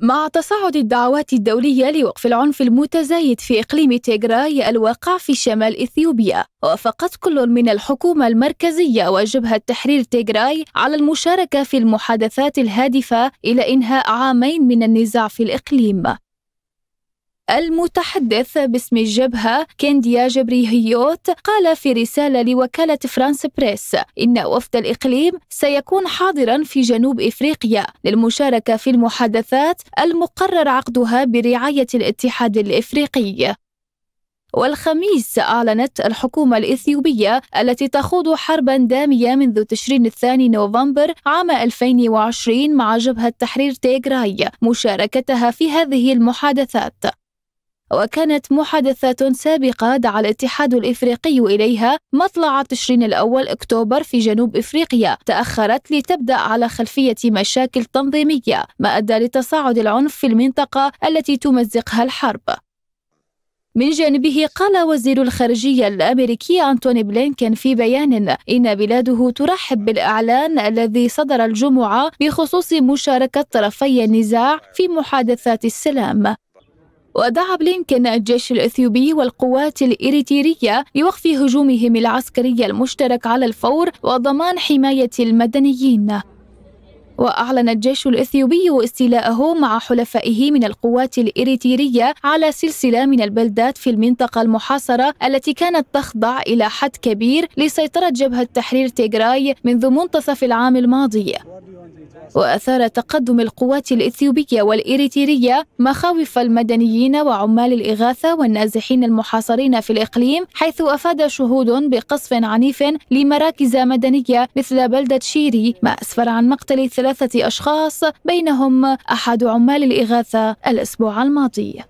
مع تصاعد الدعوات الدولية لوقف العنف المتزايد في إقليم تيغراي الواقع في شمال إثيوبيا وافقت كل من الحكومة المركزية وجبهة تحرير تيغراي على المشاركة في المحادثات الهادفة إلى إنهاء عامين من النزاع في الإقليم المتحدث باسم الجبهة كينديا هيوت قال في رسالة لوكالة فرانس بريس إن وفد الإقليم سيكون حاضرا في جنوب إفريقيا للمشاركة في المحادثات المقرر عقدها برعاية الاتحاد الإفريقي والخميس أعلنت الحكومة الإثيوبية التي تخوض حربا دامية منذ تشرين الثاني نوفمبر عام 2020 مع جبهة تحرير تيغراي مشاركتها في هذه المحادثات وكانت محادثة سابقة دعا الاتحاد الإفريقي إليها مطلع تشرين الأول أكتوبر في جنوب إفريقيا تأخرت لتبدأ على خلفية مشاكل تنظيمية ما أدى لتصاعد العنف في المنطقة التي تمزقها الحرب من جانبه قال وزير الخارجية الأمريكي أنتوني بلينكن في بيان إن بلاده ترحب بالإعلان الذي صدر الجمعة بخصوص مشاركة طرفي النزاع في محادثات السلام ودعا بلينكن الجيش الإثيوبي والقوات الإريترية لوقف هجومهم العسكري المشترك على الفور وضمان حماية المدنيين وأعلن الجيش الإثيوبي استيلاءه مع حلفائه من القوات الإريترية على سلسلة من البلدات في المنطقة المحاصرة التي كانت تخضع إلى حد كبير لسيطرة جبهة تحرير تيغراي منذ منتصف العام الماضي وأثار تقدم القوات الإثيوبية والإريترية مخاوف المدنيين وعمال الإغاثة والنازحين المحاصرين في الإقليم حيث أفاد شهود بقصف عنيف لمراكز مدنية مثل بلدة شيري ما أسفر عن مقتل ثلاثة ثلاثة أشخاص بينهم أحد عمال الإغاثة الأسبوع الماضي